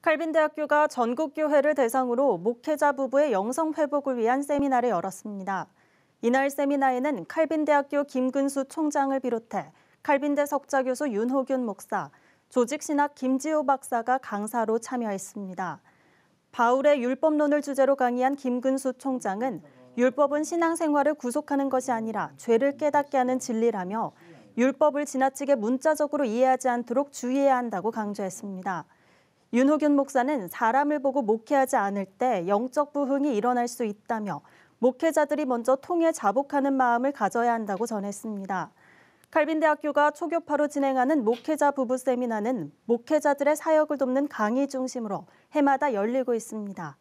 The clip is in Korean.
칼빈대학교가 전국교회를 대상으로 목회자 부부의 영성 회복을 위한 세미나를 열었습니다. 이날 세미나에는 칼빈대학교 김근수 총장을 비롯해 칼빈대 석자 교수 윤호균 목사, 조직신학 김지호 박사가 강사로 참여했습니다. 바울의 율법론을 주제로 강의한 김근수 총장은 율법은 신앙생활을 구속하는 것이 아니라 죄를 깨닫게 하는 진리라며 율법을 지나치게 문자적으로 이해하지 않도록 주의해야 한다고 강조했습니다. 윤호균 목사는 사람을 보고 목회하지 않을 때 영적 부흥이 일어날 수 있다며 목회자들이 먼저 통해 자복하는 마음을 가져야 한다고 전했습니다. 칼빈대학교가 초교파로 진행하는 목회자 부부 세미나는 목회자들의 사역을 돕는 강의 중심으로 해마다 열리고 있습니다.